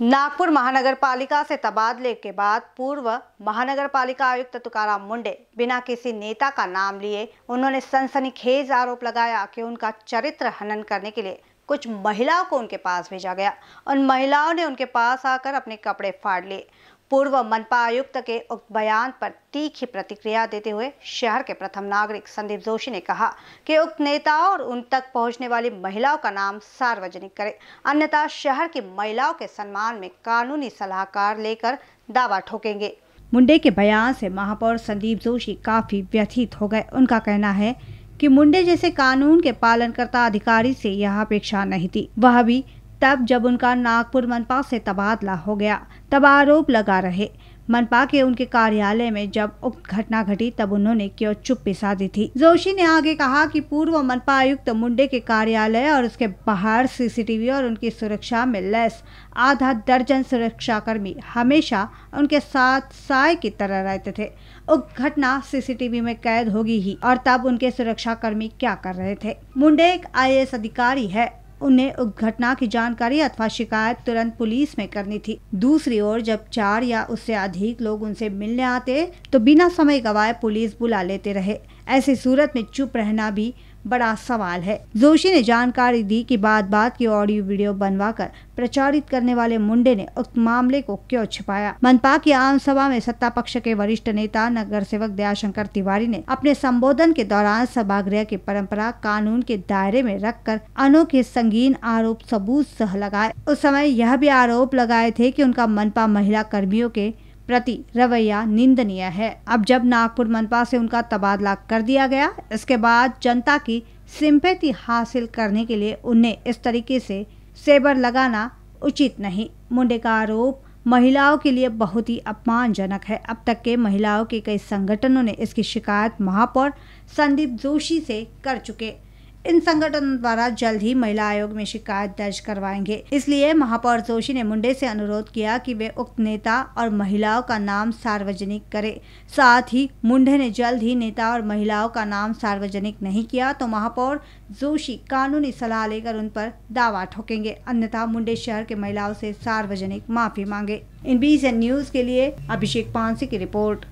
नागपुर महानगर पालिका से तबादले के बाद पूर्व महानगर पालिका आयुक्त तुकाराम मुंडे बिना किसी नेता का नाम लिए उन्होंने सनसनीखेज आरोप लगाया कि उनका चरित्र हनन करने के लिए कुछ महिलाओं को उनके पास भेजा गया उन महिलाओं ने उनके पास आकर अपने कपड़े फाड़ लिए पूर्व मनपा आयुक्त के उक्त बयान पर तीखी प्रतिक्रिया देते हुए शहर के प्रथम नागरिक संदीप जोशी ने कहा कि उक्त नेताओं और उन तक पहुंचने वाली महिलाओं का नाम सार्वजनिक करें अन्यथा शहर की महिलाओं के सम्मान में कानूनी सलाहकार लेकर दावा ठोकेंगे मुंडे के बयान से महापौर संदीप जोशी काफी व्यथित हो गए उनका कहना है कि मुंडे जैसे कानून के पालनकर्ता अधिकारी से यह अपेक्षा नहीं थी वह भी तब जब उनका नागपुर मनपा से तबादला हो गया तब आरोप लगा रहे मनपा के उनके कार्यालय में जब उक्त घटना घटी तब उन्होंने क्यों चुप पिसा दी थी जोशी ने आगे कहा कि पूर्व मनपा आयुक्त मुंडे के कार्यालय और उसके बाहर सीसीटीवी और उनकी सुरक्षा में लैस आधा दर्जन सुरक्षा कर्मी हमेशा उनके साथ साय की तरह रहते थे उक्त घटना सीसीटीवी में कैद होगी ही और तब उनके सुरक्षा कर्मी क्या कर रहे थे मुंडे एक आई अधिकारी है उन्हें घटना की जानकारी अथवा शिकायत तुरंत पुलिस में करनी थी दूसरी ओर जब चार या उससे अधिक लोग उनसे मिलने आते तो बिना समय गवाए पुलिस बुला लेते रहे ऐसी सूरत में चुप रहना भी बड़ा सवाल है जोशी ने जानकारी दी कि बात बात की ऑडियो वीडियो बनवाकर प्रचारित करने वाले मुंडे ने उक्त मामले को क्यों छिपाया मनपा की आम सभा में सत्ता पक्ष के वरिष्ठ नेता नगर सेवक दयाशंकर तिवारी ने अपने संबोधन के दौरान सभागृह की परंपरा कानून के दायरे में रखकर अनोखे संगीन आरोप सबूत सह लगाए उस समय यह भी आरोप लगाए थे कि उनका मनपा महिला कर्मियों के प्रति रवैया निंदनीय है अब जब नागपुर मनपा से उनका तबादला कर दिया गया इसके बाद जनता की सिंपैथी हासिल करने के लिए उन्हें इस तरीके से सेबर लगाना उचित नहीं मुंडे का आरोप महिलाओं के लिए बहुत ही अपमानजनक है अब तक के महिलाओं के कई संगठनों ने इसकी शिकायत महापौर संदीप जोशी से कर चुके इन संगठन द्वारा जल्द ही महिला आयोग में शिकायत दर्ज करवाएंगे इसलिए महापौर जोशी ने मुंडे से अनुरोध किया कि वे उक्त नेता और महिलाओं का नाम सार्वजनिक करें साथ ही मुंडे ने जल्द ही नेता और महिलाओं का नाम सार्वजनिक नहीं किया तो महापौर जोशी कानूनी सलाह लेकर उन पर दावा ठोकेंगे अन्यथा मुंडे शहर के महिलाओं से सार्वजनिक माफी मांगे इन बीस न्यूज के लिए अभिषेक पांसे की रिपोर्ट